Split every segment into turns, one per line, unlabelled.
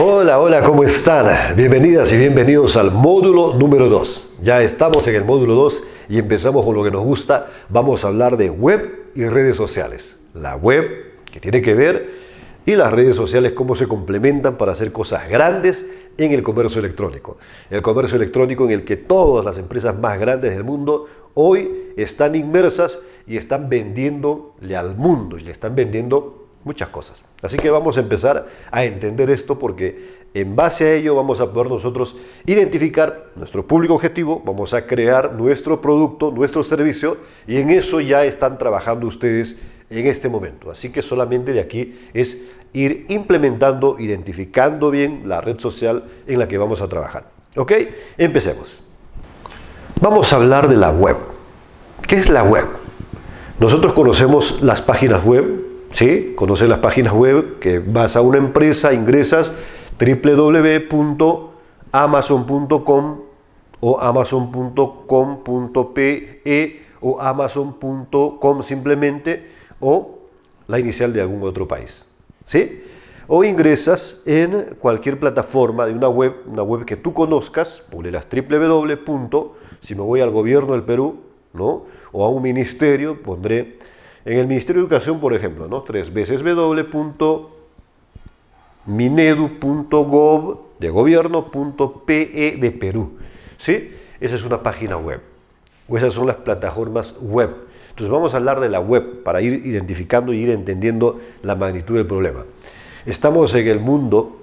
Hola, hola, ¿cómo están? Bienvenidas y bienvenidos al módulo número 2. Ya estamos en el módulo 2 y empezamos con lo que nos gusta. Vamos a hablar de web y redes sociales. La web, que tiene que ver, y las redes sociales, cómo se complementan para hacer cosas grandes en el comercio electrónico. El comercio electrónico en el que todas las empresas más grandes del mundo hoy están inmersas y están vendiéndole al mundo y le están vendiendo muchas cosas. Así que vamos a empezar a entender esto porque en base a ello vamos a poder nosotros identificar nuestro público objetivo, vamos a crear nuestro producto, nuestro servicio y en eso ya están trabajando ustedes en este momento. Así que solamente de aquí es ir implementando, identificando bien la red social en la que vamos a trabajar. ¿Ok? Empecemos. Vamos a hablar de la web. ¿Qué es la web? Nosotros conocemos las páginas web, ¿sí? Conoces las páginas web que vas a una empresa, ingresas www.amazon.com o amazon.com.pe o amazon.com simplemente o la inicial de algún otro país. ¿Sí? O ingresas en cualquier plataforma de una web, una web que tú conozcas, ponle www. Si me voy al gobierno del Perú, ¿no? O a un ministerio, pondré en el Ministerio de Educación, por ejemplo, ¿no? Tres veces www.minedu.gov de gobierno.pe de Perú. Esa es una página web. O esas son las plataformas web. Entonces vamos a hablar de la web para ir identificando y ir entendiendo la magnitud del problema. Estamos en el mundo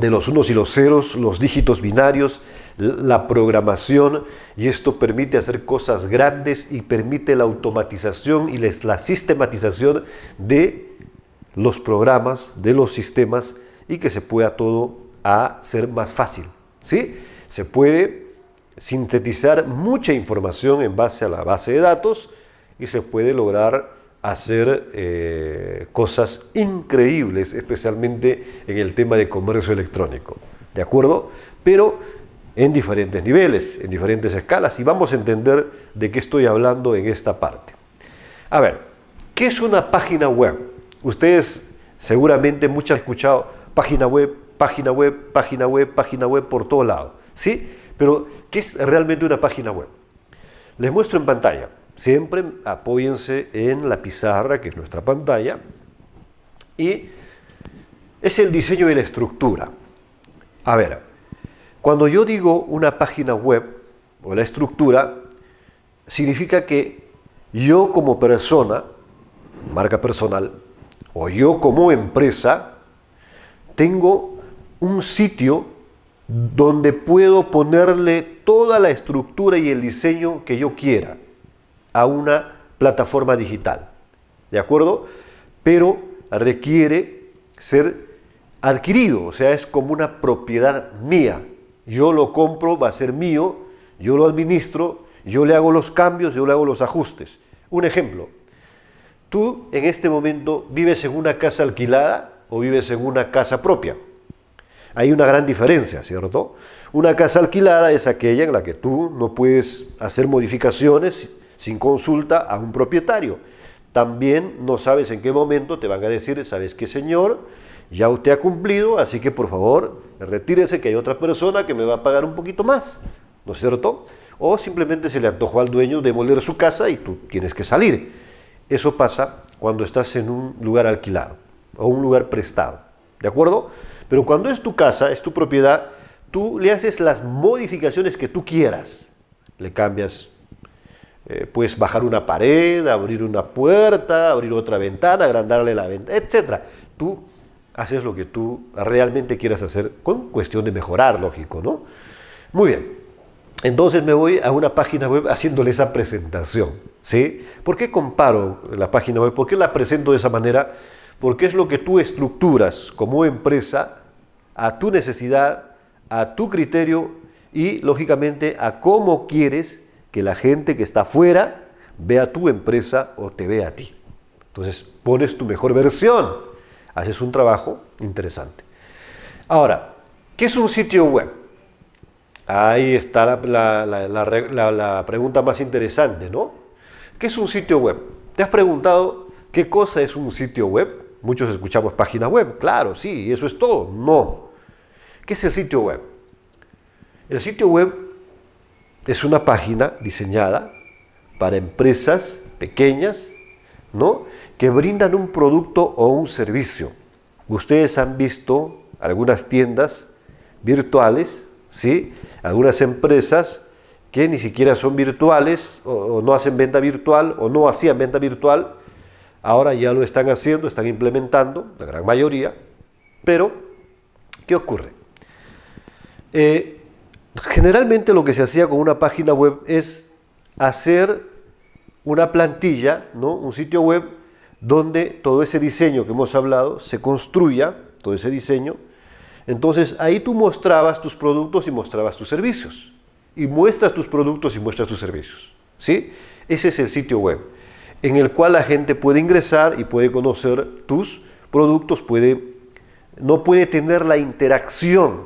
de los unos y los ceros, los dígitos binarios, la programación y esto permite hacer cosas grandes y permite la automatización y la sistematización de los programas, de los sistemas y que se pueda todo a ser más fácil. ¿sí? Se puede sintetizar mucha información en base a la base de datos y se puede lograr hacer eh, cosas increíbles, especialmente en el tema de comercio electrónico. ¿De acuerdo? Pero en diferentes niveles, en diferentes escalas, y vamos a entender de qué estoy hablando en esta parte. A ver, ¿qué es una página web? Ustedes seguramente muchas han escuchado página web, página web, página web, página web por todo lado, ¿sí? Pero, ¿qué es realmente una página web? Les muestro en pantalla. Siempre ah, apóyense en la pizarra, que es nuestra pantalla, y es el diseño de la estructura. A ver, cuando yo digo una página web o la estructura, significa que yo como persona, marca personal, o yo como empresa, tengo un sitio donde puedo ponerle toda la estructura y el diseño que yo quiera a una plataforma digital. ¿De acuerdo? Pero requiere ser adquirido, o sea, es como una propiedad mía yo lo compro, va a ser mío, yo lo administro, yo le hago los cambios, yo le hago los ajustes. Un ejemplo, tú en este momento vives en una casa alquilada o vives en una casa propia. Hay una gran diferencia, ¿cierto? Una casa alquilada es aquella en la que tú no puedes hacer modificaciones sin consulta a un propietario. También no sabes en qué momento te van a decir, sabes qué señor, ya usted ha cumplido, así que por favor retírese que hay otra persona que me va a pagar un poquito más, ¿no es cierto? O simplemente se le antojó al dueño demoler su casa y tú tienes que salir. Eso pasa cuando estás en un lugar alquilado o un lugar prestado, ¿de acuerdo? Pero cuando es tu casa, es tu propiedad, tú le haces las modificaciones que tú quieras. Le cambias, eh, puedes bajar una pared, abrir una puerta, abrir otra ventana, agrandarle la ventana, etc. Tú haces lo que tú realmente quieras hacer con cuestión de mejorar, lógico, ¿no? Muy bien. Entonces me voy a una página web haciéndole esa presentación, ¿sí? ¿Por qué comparo la página web? ¿Por qué la presento de esa manera? Porque es lo que tú estructuras como empresa a tu necesidad, a tu criterio y, lógicamente, a cómo quieres que la gente que está afuera vea tu empresa o te vea a ti. Entonces, pones tu mejor versión haces un trabajo interesante. Ahora, ¿qué es un sitio web? Ahí está la, pregunta más interesante, ¿no? ¿Qué es un sitio web? ¿Te has preguntado qué cosa es un sitio web? Muchos escuchamos páginas web, claro, sí, eso es todo. No. ¿Qué es el sitio web? El sitio web es una página diseñada para empresas pequeñas que brindan un producto o un servicio. Ustedes han visto algunas tiendas virtuales, ¿sí? algunas empresas que ni siquiera son virtuales o, no hacen venta virtual o no hacían venta virtual, ahora ya lo están haciendo, están implementando, la gran mayoría, pero ¿qué ocurre? Eh, generalmente lo que se hacía con una página web es hacer una plantilla, ¿no? un sitio web donde todo ese diseño que hemos hablado se construya, todo ese diseño. Entonces ahí tú mostrabas tus productos y mostrabas tus servicios. Y muestras tus productos y muestras tus servicios. ¿sí? Ese es el sitio web en el cual la gente puede ingresar y puede conocer tus productos, puede, no puede tener la interacción,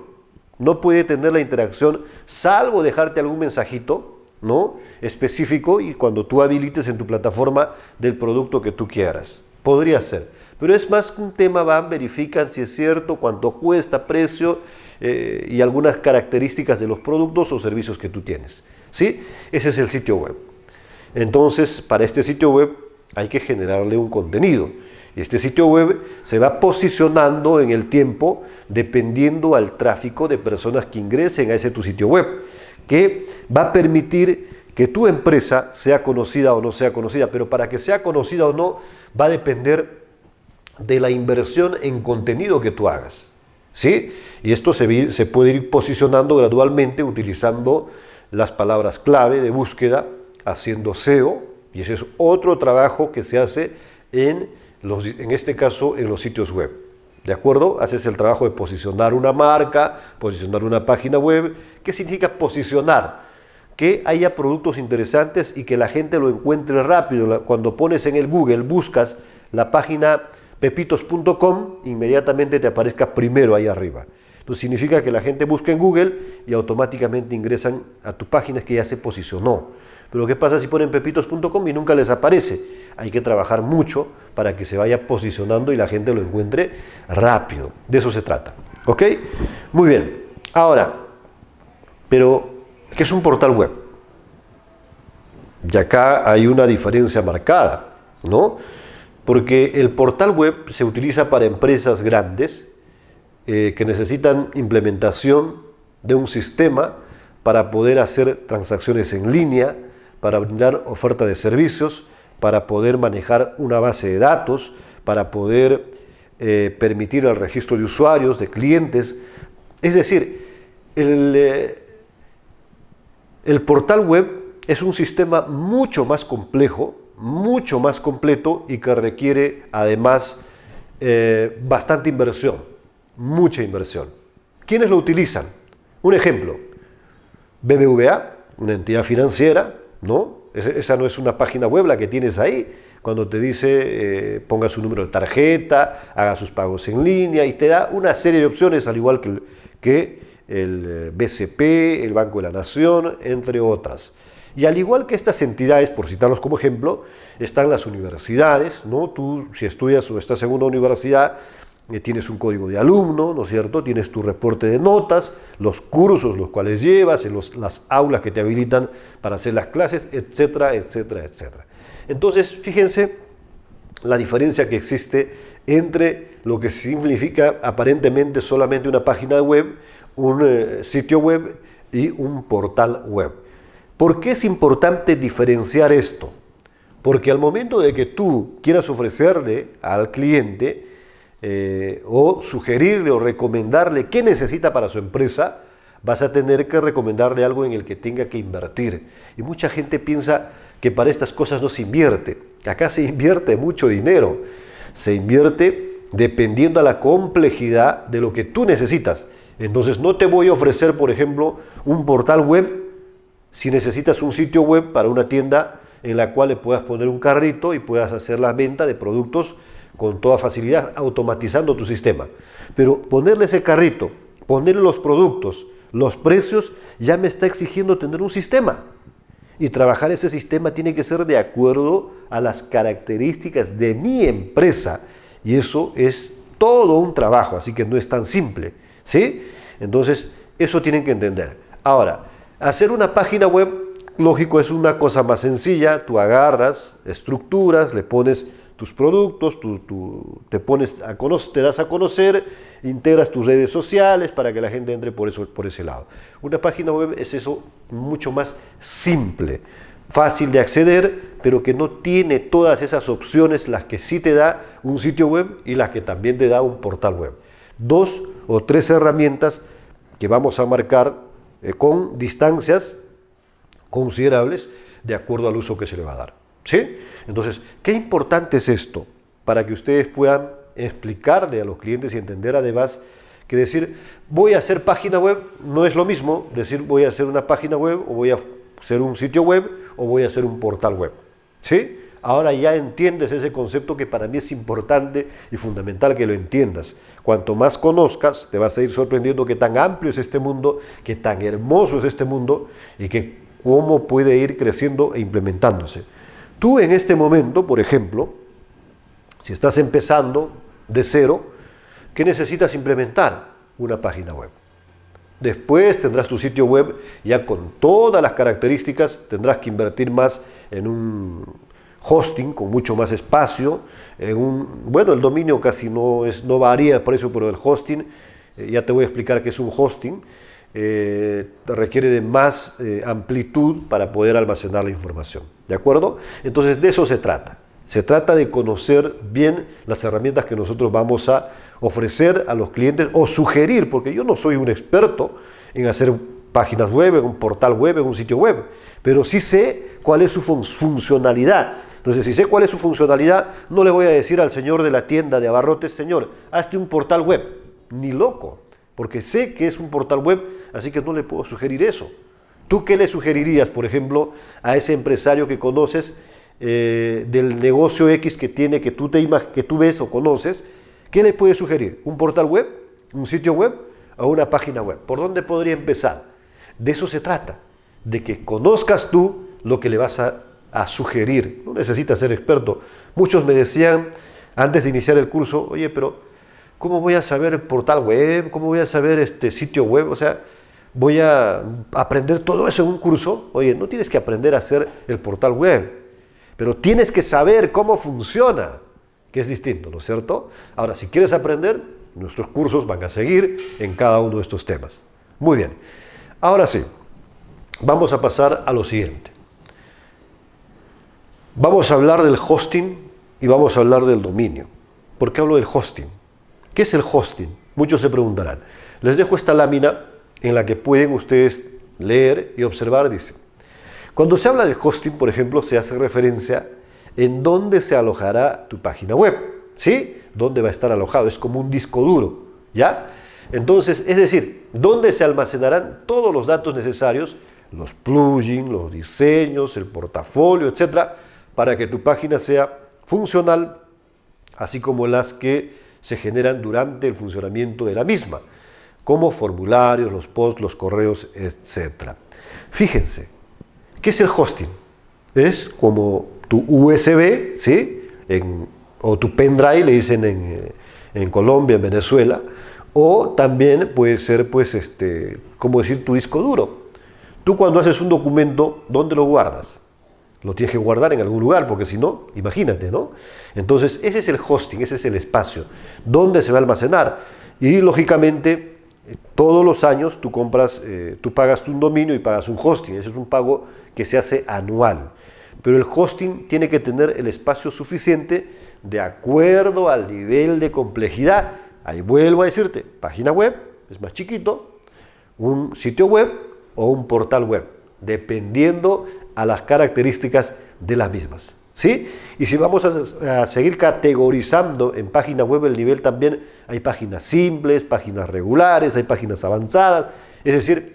no puede tener la interacción, salvo dejarte algún mensajito, ¿no? específico y cuando tú habilites en tu plataforma del producto que tú quieras. Podría ser. Pero es más que un tema, van, verifican si es cierto, cuánto cuesta, precio eh, y algunas características de los productos o servicios que tú tienes. ¿sí? Ese es el sitio web. Entonces, para este sitio web hay que generarle un contenido. Y este sitio web se va posicionando en el tiempo dependiendo al tráfico de personas que ingresen a ese tu sitio web que va a permitir que tu empresa sea conocida o no sea conocida, pero para que sea conocida o no va a depender de la inversión en contenido que tú hagas. ¿sí? Y esto se, se puede ir posicionando gradualmente utilizando las palabras clave de búsqueda, haciendo SEO, y ese es otro trabajo que se hace en, los, en este caso en los sitios web. ¿De acuerdo? Haces el trabajo de posicionar una marca, posicionar una página web. ¿Qué significa posicionar? Que haya productos interesantes y que la gente lo encuentre rápido. Cuando pones en el Google, buscas la página pepitos.com, inmediatamente te aparezca primero ahí arriba. Entonces significa que la gente busca en Google y automáticamente ingresan a tu página que ya se posicionó. Pero ¿qué pasa si ponen pepitos.com y nunca les aparece? Hay que trabajar mucho para que se vaya posicionando y la gente lo encuentre rápido. De eso se trata. ¿Ok? Muy bien. Ahora, pero, ¿qué es un portal web? Y acá hay una diferencia marcada, ¿no? Porque el portal web se utiliza para empresas grandes eh, que necesitan implementación de un sistema para poder hacer transacciones en línea, para brindar oferta de servicios, para poder manejar una base de datos, para poder eh, permitir el registro de usuarios, de clientes. Es decir, eh, el, portal web es un sistema mucho más complejo, mucho más completo y que requiere además eh, bastante inversión, mucha inversión. ¿Quiénes lo utilizan? Un ejemplo, BBVA, una entidad financiera, ¿no? esa no es una página web la que tienes ahí, cuando te dice eh, ponga su número de tarjeta, haga sus pagos en línea y te da una serie de opciones, al igual que el, que el eh, BCP, el Banco de la Nación, entre otras. Y al igual que estas entidades, por citarlos como ejemplo, están las universidades, ¿no? Tú si estudias o estás en una universidad, eh, tienes un código de alumno, ¿no es cierto? Tienes tu reporte de notas, los cursos los cuales llevas, eh, las aulas que te habilitan para hacer las clases, etcétera, etcétera, etcétera. Entonces, fíjense la diferencia que existe entre lo que significa aparentemente solamente una página web, un eh, sitio web y un portal web. ¿Por qué es importante diferenciar esto? Porque al momento de que tú quieras ofrecerle al cliente, eh, o sugerirle o recomendarle qué necesita para su empresa, vas a tener que recomendarle algo en el que tenga que invertir. Y mucha gente piensa que para estas cosas no se invierte. Acá se invierte mucho dinero. Se invierte dependiendo a la complejidad de lo que tú necesitas. Entonces no te voy a ofrecer, por ejemplo, un portal web si necesitas un sitio web para una tienda en la cual le puedas poner un carrito y puedas hacer la venta de productos con toda facilidad, automatizando tu sistema. Pero ponerle ese carrito, ponerle los productos, los precios, ya me está exigiendo tener un sistema. Y trabajar ese sistema tiene que ser de acuerdo a las características de mi empresa. Y eso es todo un trabajo, así que no es tan simple. ¿Sí? Entonces, eso tienen que entender. Ahora, hacer una página web, lógico, es una cosa más sencilla. Tú agarras, estructuras, le pones tus productos, te, pones a conocer, te das a conocer, integras tus redes sociales para que la gente entre por, eso, por ese lado. Una página web es eso mucho más simple, fácil de acceder, pero que no tiene todas esas opciones las que sí te da un sitio web y las que también te da un portal web. Dos o tres herramientas que vamos a marcar eh, con distancias considerables de acuerdo al uso que se le va a dar. ¿Sí? Entonces, qué importante es esto para que ustedes puedan explicarle a los clientes y entender además que decir voy a hacer página web no es lo mismo decir voy a hacer una página web o voy a hacer un sitio web o voy a hacer un portal web. ¿Sí? Ahora ya entiendes ese concepto que para mí es importante y fundamental que lo entiendas. Cuanto más conozcas, te vas a ir sorprendiendo que tan amplio es este mundo, que tan hermoso es este mundo y que cómo puede ir creciendo e implementándose. Tú en este momento, por ejemplo, si estás empezando de cero, que necesitas implementar? Una página web. Después tendrás tu sitio web ya con todas las características, tendrás que invertir más en un hosting con mucho más espacio, en un, bueno, el dominio casi no, es, no varía el precio, pero el hosting, eh, ya te voy a explicar qué es un hosting, eh, requiere de más eh, amplitud para poder almacenar la información. ¿De acuerdo? Entonces de eso se trata. Se trata de conocer bien las herramientas que nosotros vamos a ofrecer a los clientes o sugerir, porque yo no soy un experto en hacer páginas web, un portal web, en un sitio web, pero sí sé cuál es su funcionalidad. Entonces, si sé cuál es su funcionalidad, no le voy a decir al señor de la tienda de abarrotes, señor, hazte un portal web. Ni loco porque sé que es un portal web, así que no le puedo sugerir eso. ¿Tú qué le sugerirías, por ejemplo, a ese empresario que conoces eh, del negocio X que tiene, que tú, te que tú ves o conoces? ¿Qué le puedes sugerir? ¿Un portal web? ¿Un sitio web? ¿O una página web? ¿Por dónde podría empezar? De eso se trata, de que conozcas tú lo que le vas a, a sugerir. No necesitas ser experto. Muchos me decían antes de iniciar el curso, oye, pero ¿Cómo voy a saber portal web? ¿Cómo voy a saber este sitio web? O sea, voy a aprender todo eso en un curso. Oye, no tienes que aprender a hacer el portal web, pero tienes que saber cómo funciona, que es distinto, ¿no es cierto? Ahora, si quieres aprender, nuestros cursos van a seguir en cada uno de estos temas. Muy bien. Ahora sí, vamos a pasar a lo siguiente. Vamos a hablar del hosting y vamos a hablar del dominio. ¿Por qué hablo del hosting? ¿Qué es el hosting? Muchos se preguntarán. Les dejo esta lámina en la que pueden ustedes leer y observar, dice. Cuando se habla de hosting, por ejemplo, se hace referencia en dónde se alojará tu página web, ¿sí? ¿Dónde va a estar alojado? Es como un disco duro, ¿ya? Entonces, es decir, dónde se almacenarán todos los datos necesarios, los plugins, los diseños, el portafolio, etcétera, para que tu página sea funcional, así como las que se generan durante el funcionamiento de la misma, como formularios, los posts, los correos, etc. Fíjense, ¿qué es el hosting? Es como tu USB, ¿sí? o tu pendrive, le dicen eh, en, Colombia, en Venezuela, o también puede ser, pues, este, como decir, tu disco duro. Tú cuando haces un documento, ¿dónde lo guardas? Lo tienes que guardar en algún lugar, porque si no, imagínate, ¿no? Entonces, ese es el hosting, ese es el espacio donde se va a almacenar. Y lógicamente, todos los años tú compras, eh, tú pagas un dominio y pagas un hosting. Ese es un pago que se hace anual. Pero el hosting tiene que tener el espacio suficiente de acuerdo al nivel de complejidad. Ahí vuelvo a decirte, página web es más chiquito, un sitio web o un portal web dependiendo a las características de las mismas. ¿Sí? Y si vamos a, seguir categorizando en página web el nivel también, hay páginas simples, páginas regulares, hay páginas avanzadas, es decir,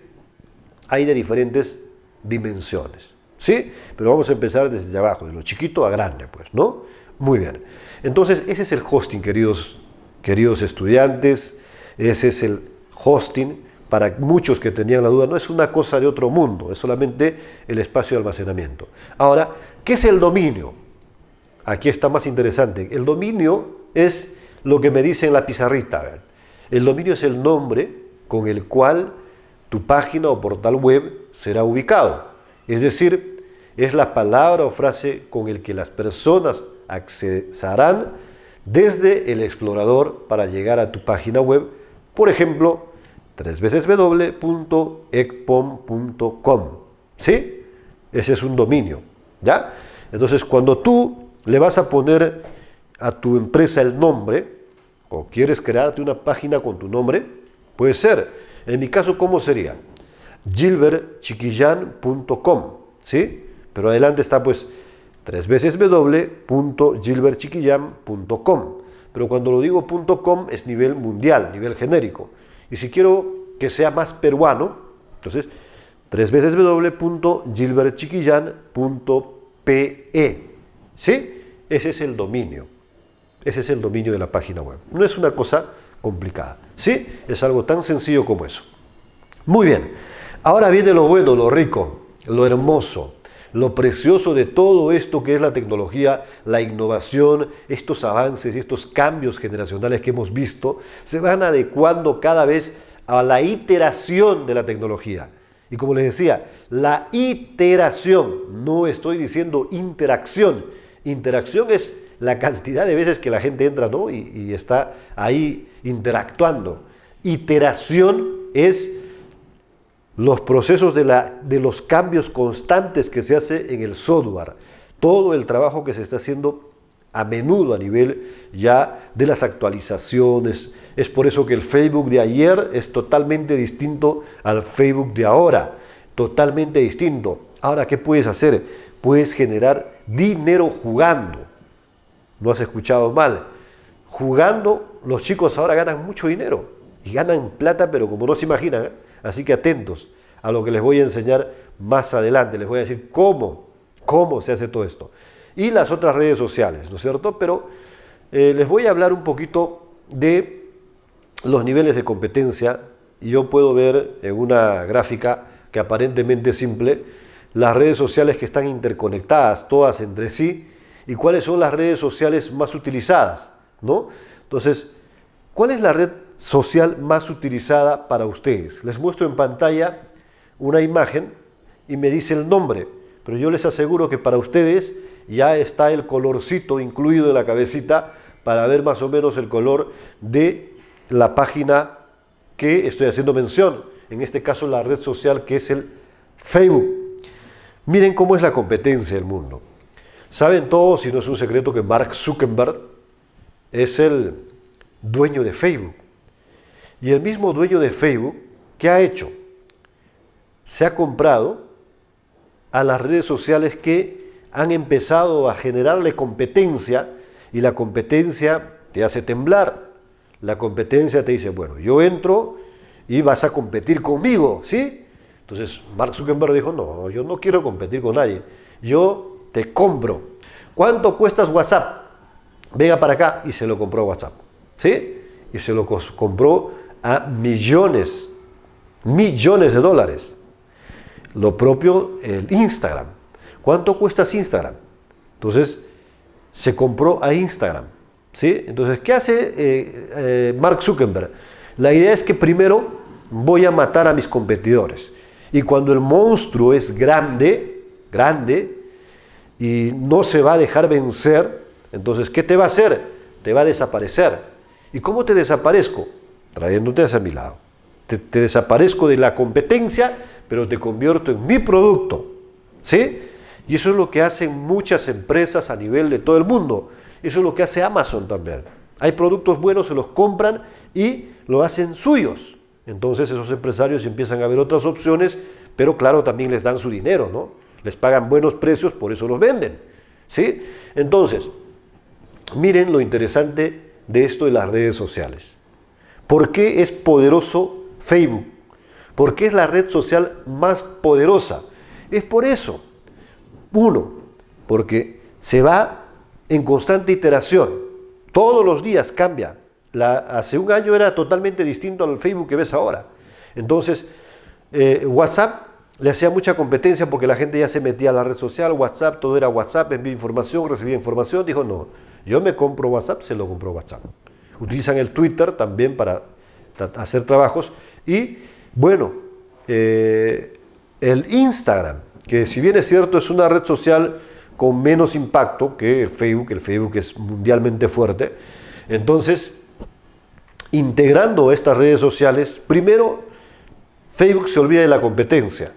hay de diferentes dimensiones, ¿sí? Pero vamos a empezar desde abajo, de lo chiquito a grande, pues, ¿no? Muy bien. Entonces, ese es el hosting, queridos, queridos estudiantes, ese es el hosting para muchos que tenían la duda, no es una cosa de otro mundo, es solamente el espacio de almacenamiento. Ahora, ¿qué es el dominio? Aquí está más interesante. El dominio es lo que me dice en la pizarrita. El dominio es el nombre con el cual tu página o portal web será ubicado. Es decir, es la palabra o frase con el que las personas accesarán desde el explorador para llegar a tu página web. Por ejemplo, tres veces www.ecpom.com. ¿Sí? Ese es un dominio. ¿Ya? Entonces, cuando tú le vas a poner a tu empresa el nombre, o quieres crearte una página con tu nombre, puede ser. En mi caso, ¿cómo sería? gilbertchiquillan.com, ¿sí? Pero adelante está pues tres veces www.gilbertchiquillan.com. Pero cuando lo digo .com es nivel mundial, nivel genérico. Y si quiero que sea más peruano, entonces, tres veces www.gilbertchiquillán.pe. ¿Sí? Ese es el dominio. Ese es el dominio de la página web. No es una cosa complicada. ¿Sí? Es algo tan sencillo como eso. Muy bien. Ahora viene lo bueno, lo rico, lo hermoso lo precioso de todo esto que es la tecnología, la innovación, estos avances y estos cambios generacionales que hemos visto, se van adecuando cada vez a la iteración de la tecnología. Y como les decía, la iteración, no estoy diciendo interacción, interacción es la cantidad de veces que la gente entra ¿no? y, y está ahí interactuando. Iteración es los procesos de, la, de los cambios constantes que se hace en el software, todo el trabajo que se está haciendo a menudo a nivel ya de las actualizaciones. Es por eso que el Facebook de ayer es totalmente distinto al Facebook de ahora, totalmente distinto. Ahora, ¿qué puedes hacer? Puedes generar dinero jugando. No has escuchado mal. Jugando, los chicos ahora ganan mucho dinero y ganan plata, pero como no se imaginan. ¿eh? Así que atentos a lo que les voy a enseñar más adelante. Les voy a decir cómo, cómo se hace todo esto. Y las otras redes sociales, ¿no es cierto? Pero eh, les voy a hablar un poquito de los niveles de competencia. Yo puedo ver en una gráfica que aparentemente es simple las redes sociales que están interconectadas todas entre sí y cuáles son las redes sociales más utilizadas, ¿no? Entonces, ¿cuál es la red social más utilizada para ustedes. Les muestro en pantalla una imagen y me dice el nombre, pero yo les aseguro que para ustedes ya está el colorcito incluido en la cabecita para ver más o menos el color de la página que estoy haciendo mención, en este caso la red social que es el Facebook. Miren cómo es la competencia del mundo. Saben todos, si no es un secreto, que Mark Zuckerberg es el dueño de Facebook. Y el mismo dueño de Facebook, ¿qué ha hecho? Se ha comprado a las redes sociales que han empezado a generarle competencia y la competencia te hace temblar. La competencia te dice, bueno, yo entro y vas a competir conmigo, ¿sí? Entonces Mark Zuckerberg dijo, no, yo no quiero competir con nadie, yo te compro. ¿Cuánto cuestas WhatsApp? Venga para acá y se lo compró WhatsApp, ¿sí? Y se lo compró a millones, millones de dólares. Lo propio el Instagram. ¿Cuánto cuesta Instagram? Entonces, se compró a Instagram. ¿sí? Entonces, ¿qué hace eh, eh, Mark Zuckerberg? La idea es que primero voy a matar a mis competidores. Y cuando el monstruo es grande, grande, y no se va a dejar vencer, entonces, ¿qué te va a hacer? Te va a desaparecer. ¿Y cómo te desaparezco? trayéndote hacia mi lado. Te, te, desaparezco de la competencia, pero te convierto en mi producto. ¿Sí? Y eso es lo que hacen muchas empresas a nivel de todo el mundo. Eso es lo que hace Amazon también. Hay productos buenos, se los compran y lo hacen suyos. Entonces esos empresarios empiezan a ver otras opciones, pero claro, también les dan su dinero, ¿no? Les pagan buenos precios, por eso los venden. ¿Sí? Entonces, miren lo interesante de esto de las redes sociales. ¿Por qué es poderoso Facebook? ¿Por qué es la red social más poderosa? Es por eso. Uno, porque se va en constante iteración. Todos los días cambia. hace un año era totalmente distinto al Facebook que ves ahora. Entonces, eh, WhatsApp le hacía mucha competencia porque la gente ya se metía a la red social, WhatsApp, todo era WhatsApp, envía información, recibía información, dijo, no, yo me compro WhatsApp, se lo compro WhatsApp utilizan el Twitter también para hacer trabajos. Y bueno, eh, el Instagram, que si bien es cierto es una red social con menos impacto que el Facebook, el Facebook es mundialmente fuerte, entonces, integrando estas redes sociales, primero, Facebook se olvida de la competencia.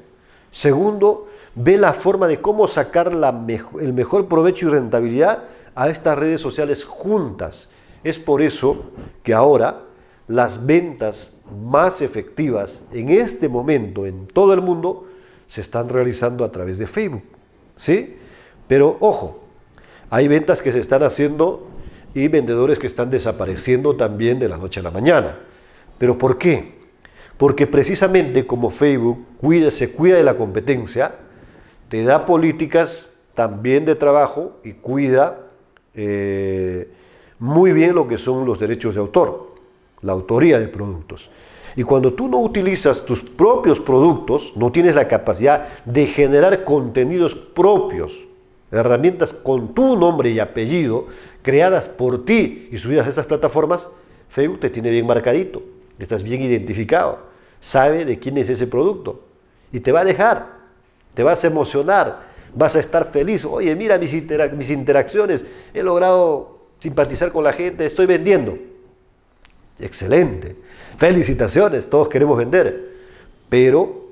Segundo, ve la forma de cómo sacar la el mejor provecho y rentabilidad a estas redes sociales juntas. Es por eso que ahora las ventas más efectivas en este momento en todo el mundo se están realizando a través de Facebook. ¿Sí? Pero ojo, hay ventas que se están haciendo y vendedores que están desapareciendo también de la noche a la mañana. ¿Pero por qué? Porque precisamente como Facebook cuida, se cuida de la competencia, te da políticas también de trabajo y cuida eh, muy bien lo que son los derechos de autor, la autoría de productos. Y cuando tú no utilizas tus propios productos, no tienes la capacidad de generar contenidos propios, herramientas con tu nombre y apellido, creadas por ti y subidas a esas plataformas, Facebook te tiene bien marcadito, estás bien identificado, sabe de quién es ese producto y te va a dejar, te vas a emocionar, vas a estar feliz. Oye, mira mis, mis interacciones, he logrado simpatizar con la gente, estoy vendiendo. Excelente. Felicitaciones, todos queremos vender. Pero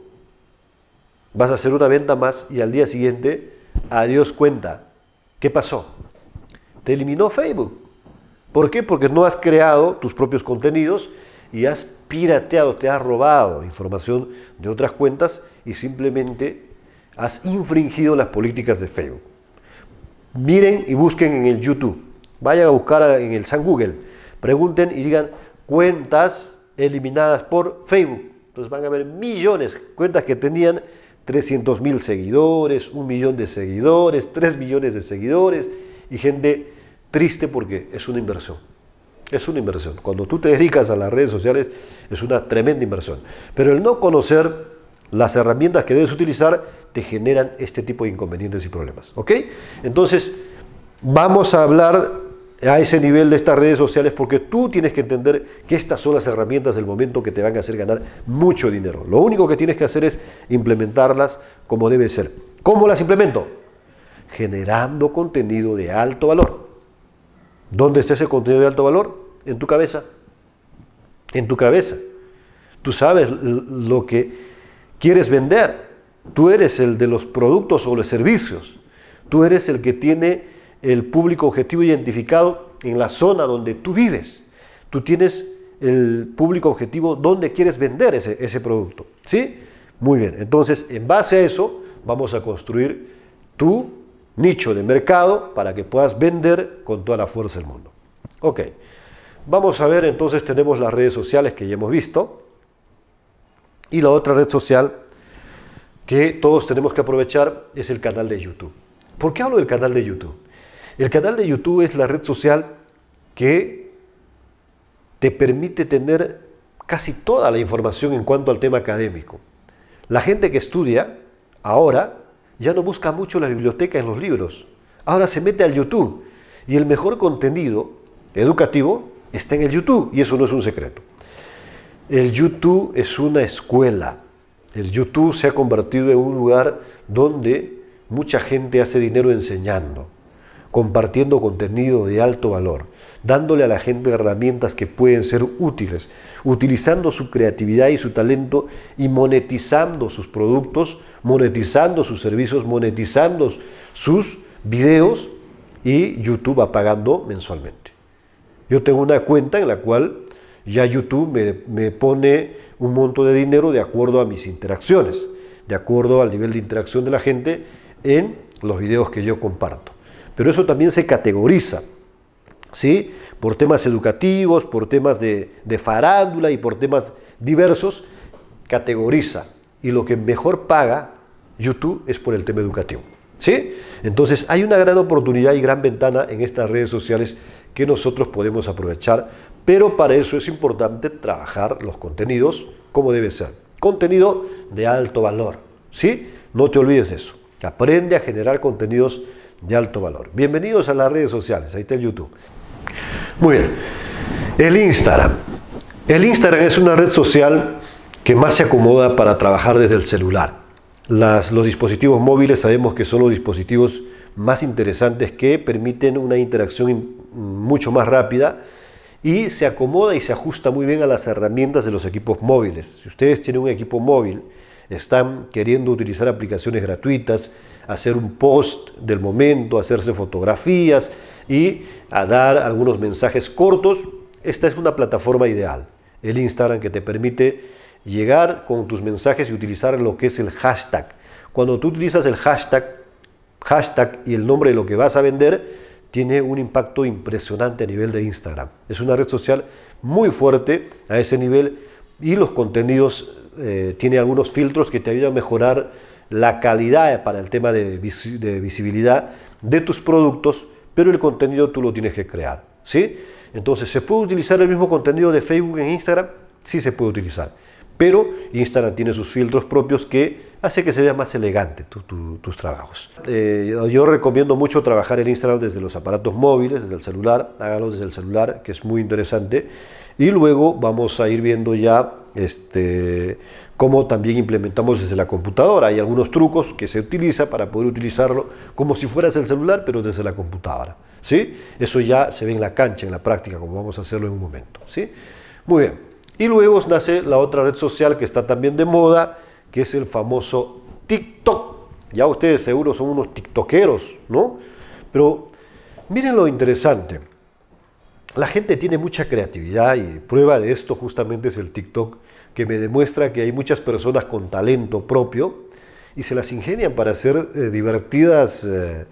vas a hacer una venta más y al día siguiente, adiós cuenta. ¿Qué pasó? Te eliminó Facebook. ¿Por qué? Porque no has creado tus propios contenidos y has pirateado, te has robado información de otras cuentas y simplemente has infringido las políticas de Facebook. Miren y busquen en el YouTube Vayan a buscar en el San Google, pregunten y digan cuentas eliminadas por Facebook. Entonces van a ver millones, cuentas que tenían 300 mil seguidores, un millón de seguidores, 3 millones de seguidores y gente triste porque es una inversión. Es una inversión. Cuando tú te dedicas a las redes sociales es una tremenda inversión. Pero el no conocer las herramientas que debes utilizar te generan este tipo de inconvenientes y problemas. ¿Ok? Entonces, vamos a hablar a ese nivel de estas redes sociales porque tú tienes que entender que estas son las herramientas del momento que te van a hacer ganar mucho dinero. Lo único que tienes que hacer es implementarlas como debe ser. ¿Cómo las implemento? Generando contenido de alto valor. ¿Dónde está ese contenido de alto valor? En tu cabeza. En tu cabeza. Tú sabes lo que quieres vender. Tú eres el de los productos o los servicios. Tú eres el que tiene el público objetivo identificado en la zona donde tú vives. Tú tienes el público objetivo donde quieres vender ese, ese producto. ¿Sí? Muy bien. Entonces, en base a eso, vamos a construir tu nicho de mercado para que puedas vender con toda la fuerza del mundo. Ok. Vamos a ver, entonces tenemos las redes sociales que ya hemos visto. Y la otra red social que todos tenemos que aprovechar es el canal de YouTube. ¿Por qué hablo del canal de YouTube? El canal de YouTube es la red social que te permite tener casi toda la información en cuanto al tema académico. La gente que estudia ahora ya no busca mucho la biblioteca en los libros. Ahora se mete al YouTube y el mejor contenido educativo está en el YouTube y eso no es un secreto. El YouTube es una escuela. El YouTube se ha convertido en un lugar donde mucha gente hace dinero enseñando compartiendo contenido de alto valor, dándole a la gente herramientas que pueden ser útiles, utilizando su creatividad y su talento y monetizando sus productos, monetizando sus servicios, monetizando sus videos y YouTube va pagando mensualmente. Yo tengo una cuenta en la cual ya YouTube me, pone un monto de dinero de acuerdo a mis interacciones, de acuerdo al nivel de interacción de la gente en los videos que yo comparto pero eso también se categoriza, ¿sí? Por temas educativos, por temas de, farándula y por temas diversos, categoriza. Y lo que mejor paga YouTube es por el tema educativo. ¿Sí? Entonces hay una gran oportunidad y gran ventana en estas redes sociales que nosotros podemos aprovechar, pero para eso es importante trabajar los contenidos como debe ser. Contenido de alto valor, ¿sí? No te olvides eso. Aprende a generar contenidos de alto valor. Bienvenidos a las redes sociales, ahí está el YouTube. Muy bien, el Instagram. El Instagram es una red social que más se acomoda para trabajar desde el celular. los dispositivos móviles sabemos que son los dispositivos más interesantes que permiten una interacción mucho más rápida y se acomoda y se ajusta muy bien a las herramientas de los equipos móviles. Si ustedes tienen un equipo móvil, están queriendo utilizar aplicaciones gratuitas, hacer un post del momento, hacerse fotografías y a dar algunos mensajes cortos, esta es una plataforma ideal. El Instagram que te permite llegar con tus mensajes y utilizar lo que es el hashtag. Cuando tú utilizas el hashtag, hashtag y el nombre de lo que vas a vender, tiene un impacto impresionante a nivel de Instagram. Es una red social muy fuerte a ese nivel y los contenidos tienen eh, tiene algunos filtros que te ayudan a mejorar la calidad para el tema de, visibilidad de tus productos, pero el contenido tú lo tienes que crear. ¿sí? Entonces, ¿se puede utilizar el mismo contenido de Facebook en Instagram? Sí se puede utilizar, pero Instagram tiene sus filtros propios que hace que se vea más elegante tus trabajos. Eh, yo recomiendo mucho trabajar el Instagram desde los aparatos móviles, desde el celular, hágalo desde el celular, que es muy interesante. Y luego vamos a ir viendo ya este, como también implementamos desde la computadora. Hay algunos trucos que se utiliza para poder utilizarlo como si fueras el celular, pero desde la computadora. ¿sí? Eso ya se ve en la cancha, en la práctica, como vamos a hacerlo en un momento. ¿sí? Muy bien. Y luego nace la otra red social que está también de moda, que es el famoso TikTok. Ya ustedes seguro son unos tiktokeros, ¿no? Pero miren lo interesante. La gente tiene mucha creatividad y prueba de esto justamente es el TikTok que me demuestra que hay muchas personas con talento propio y se las ingenian para hacer eh, divertidas eh,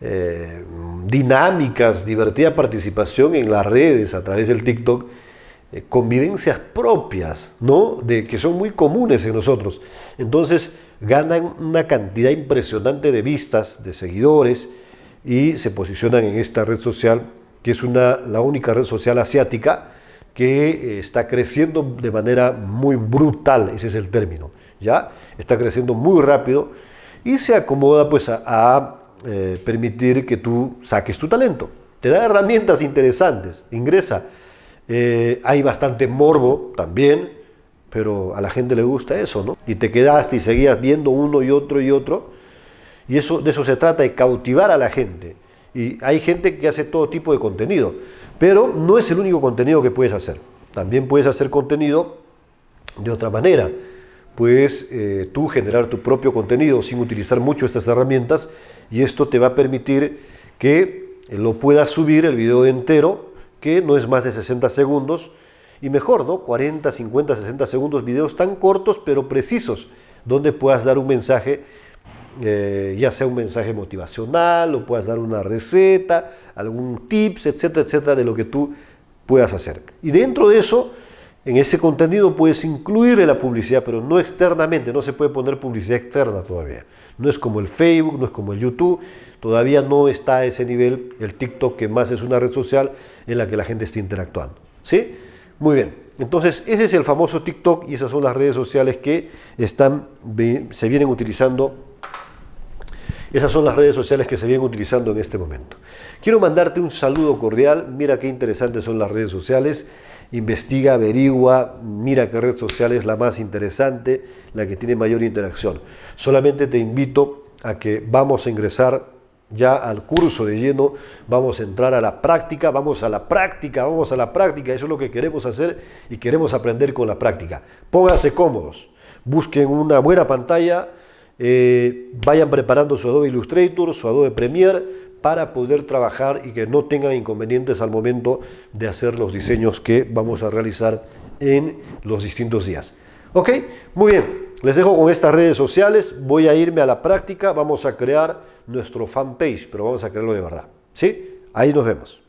eh, dinámicas, divertida participación en las redes a través del TikTok, convivencias propias, ¿no? De, que son muy comunes en nosotros. Entonces ganan una cantidad impresionante de vistas, de seguidores y se posicionan en esta red social que es una, la única red social asiática que eh, está creciendo de manera muy brutal, ese es el término, ¿ya? Está creciendo muy rápido y se acomoda pues a, eh, permitir que tú saques tu talento. Te da herramientas interesantes, ingresa. Eh, hay bastante morbo también, pero a la gente le gusta eso, ¿no? Y te quedaste y seguías viendo uno y otro y otro. Y eso, de eso se trata, de cautivar a la gente. Y hay gente que hace todo tipo de contenido, pero no es el único contenido que puedes hacer. También puedes hacer contenido de otra manera. Puedes eh, tú generar tu propio contenido sin utilizar mucho estas herramientas y esto te va a permitir que lo puedas subir el video entero, que no es más de 60 segundos, y mejor, ¿no? 40, 50, 60 segundos, videos tan cortos pero precisos, donde puedas dar un mensaje eh, ya sea un mensaje motivacional o puedas dar una receta, algún tips, etcétera, etcétera, de lo que tú puedas hacer. Y dentro de eso, en ese contenido puedes incluirle la publicidad, pero no externamente, no se puede poner publicidad externa todavía. No es como el Facebook, no es como el YouTube, todavía no está a ese nivel el TikTok, que más es una red social en la que la gente está interactuando. ¿Sí? Muy bien. Entonces, ese es el famoso TikTok y esas son las redes sociales que están, se vienen utilizando esas son las redes sociales que se vienen utilizando en este momento. Quiero mandarte un saludo cordial. Mira qué interesantes son las redes sociales. Investiga, averigua, mira qué red social es la más interesante, la que tiene mayor interacción. Solamente te invito a que vamos a ingresar ya al curso de lleno, vamos a entrar a la práctica, vamos a la práctica, vamos a la práctica, eso es lo que queremos hacer y queremos aprender con la práctica. Pónganse cómodos, busquen una buena pantalla, eh, vayan preparando su Adobe Illustrator, su Adobe Premiere, para poder trabajar y que no tengan inconvenientes al momento de hacer los diseños que vamos a realizar en los distintos días. Ok, muy bien, les dejo con estas redes sociales, voy a irme a la práctica, vamos a crear nuestro fanpage, pero vamos a crearlo de verdad. ¿Sí? Ahí nos vemos.